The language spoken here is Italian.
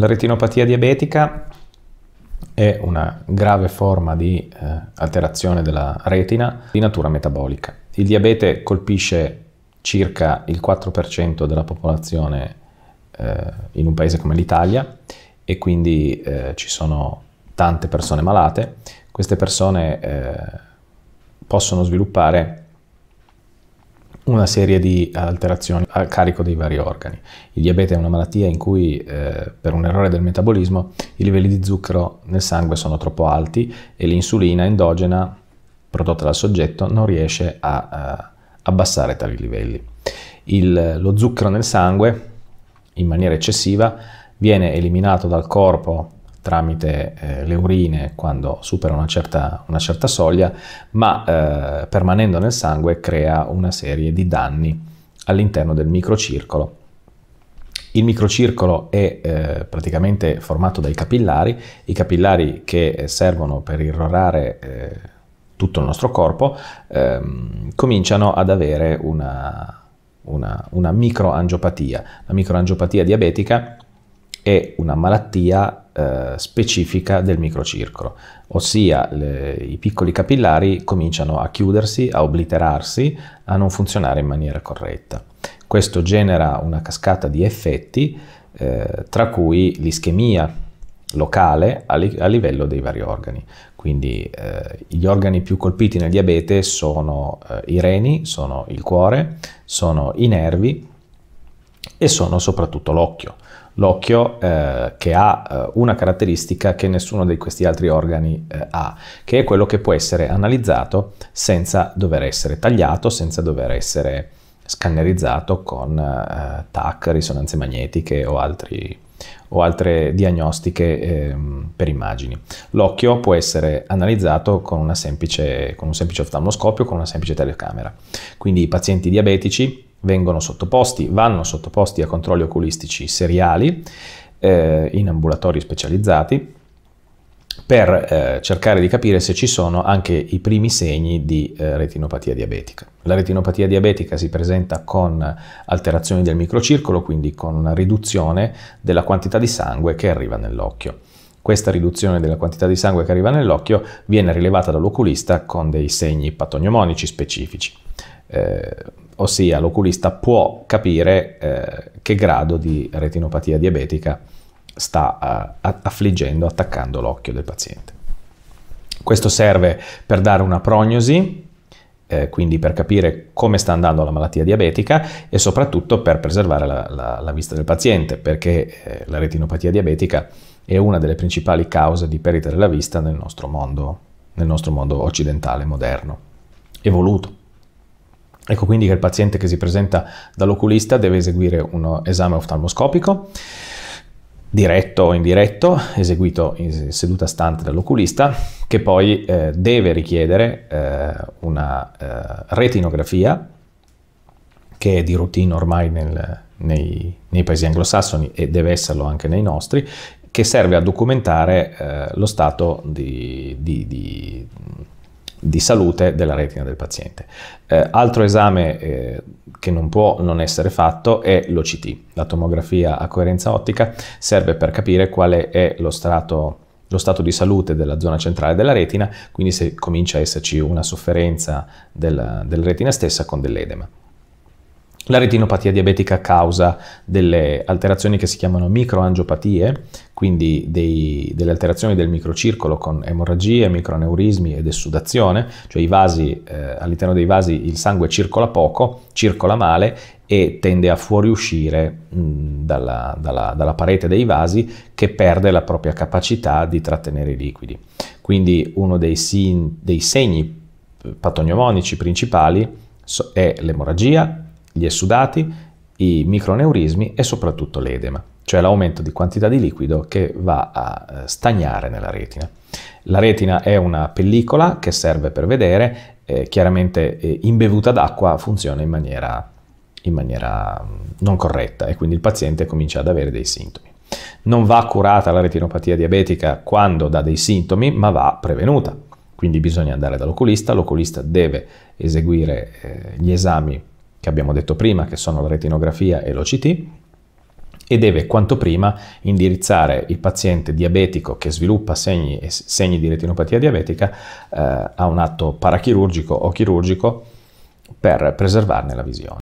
La retinopatia diabetica è una grave forma di eh, alterazione della retina di natura metabolica. Il diabete colpisce circa il 4% della popolazione eh, in un paese come l'Italia e quindi eh, ci sono tante persone malate. Queste persone eh, possono sviluppare una serie di alterazioni a carico dei vari organi. Il diabete è una malattia in cui eh, per un errore del metabolismo i livelli di zucchero nel sangue sono troppo alti e l'insulina endogena prodotta dal soggetto non riesce a, a eh, abbassare tali livelli. Il, lo zucchero nel sangue in maniera eccessiva viene eliminato dal corpo tramite eh, le urine quando supera una certa, una certa soglia, ma eh, permanendo nel sangue crea una serie di danni all'interno del microcircolo. Il microcircolo è eh, praticamente formato dai capillari, i capillari che servono per irrorare eh, tutto il nostro corpo, ehm, cominciano ad avere una, una, una microangiopatia. La microangiopatia diabetica è una malattia eh, specifica del microcircolo, ossia le, i piccoli capillari cominciano a chiudersi, a obliterarsi, a non funzionare in maniera corretta. Questo genera una cascata di effetti, eh, tra cui l'ischemia locale a, li, a, livello dei vari organi. Quindi eh, gli organi più colpiti nel diabete sono eh, i reni, sono il cuore, sono i nervi, e sono soprattutto l'occhio. L'occhio eh, che ha eh, una caratteristica che nessuno di questi altri organi eh, ha, che è quello che può essere analizzato senza dover essere tagliato, senza dover essere scannerizzato con eh, TAC, risonanze magnetiche o, altri, o altre diagnostiche ehm, per immagini. L'occhio può essere analizzato con, semplice, con un semplice oftalmoscopio, con una semplice telecamera. Quindi i pazienti diabetici vengono sottoposti, vanno sottoposti a controlli oculistici seriali eh, in ambulatori specializzati per eh, cercare di capire se ci sono anche i primi segni di eh, retinopatia diabetica. La retinopatia diabetica si presenta con alterazioni del microcircolo, quindi con una riduzione della quantità di sangue che arriva nell'occhio. Questa riduzione della quantità di sangue che arriva nell'occhio viene rilevata dall'oculista con dei segni patognomonici specifici eh, ossia l'oculista può capire eh, che grado di retinopatia diabetica sta eh, affliggendo, attaccando l'occhio del paziente. Questo serve per dare una prognosi, eh, quindi per capire come sta andando la malattia diabetica e soprattutto per preservare la, la, la vista del paziente, perché eh, la retinopatia diabetica è una delle principali cause di perdita della vista nel nostro mondo, nel nostro mondo occidentale moderno, evoluto. Ecco quindi che il paziente che si presenta dall'oculista deve eseguire un esame oftalmoscopico diretto o indiretto, eseguito in seduta stante dall'oculista, che poi eh, deve richiedere eh, una eh, retinografia, che è di routine ormai nel, nei, nei, paesi anglosassoni e deve esserlo anche nei nostri, che serve a documentare eh, lo stato di, di, di di salute della retina del paziente. Eh, altro esame eh, che non può non essere fatto è l'OCT, la tomografia a coerenza ottica, serve per capire quale è lo strato lo stato di salute della zona centrale della retina, quindi se comincia a esserci una sofferenza della, della retina stessa con dell'edema. La retinopatia diabetica causa delle alterazioni che si chiamano microangiopatie, quindi dei, delle alterazioni del microcircolo con emorragie, microaneurismi ed essudazione, cioè vasi, eh, all'interno dei vasi il sangue circola poco, circola male e tende a fuoriuscire mh, mm, dalla, dalla, dalla parete dei vasi che perde la propria capacità di trattenere i liquidi. Quindi uno dei, sin, dei segni patognomonici principali è l'emorragia, gli essudati, i microneurismi e soprattutto l'edema, cioè l'aumento di quantità di liquido che va a eh, stagnare nella retina. La retina è una pellicola che serve per vedere, eh, chiaramente eh, imbevuta d'acqua funziona in maniera, in maniera mm, non corretta e quindi il paziente comincia ad avere dei sintomi. Non va curata la retinopatia diabetica quando dà dei sintomi, ma va prevenuta. Quindi bisogna andare dall'oculista, l'oculista deve eseguire eh, gli esami che abbiamo detto prima, che sono la retinografia e l'OCT, e deve quanto prima indirizzare il paziente diabetico che sviluppa segni, segni di retinopatia diabetica eh, a un atto parachirurgico o chirurgico per preservarne la visione.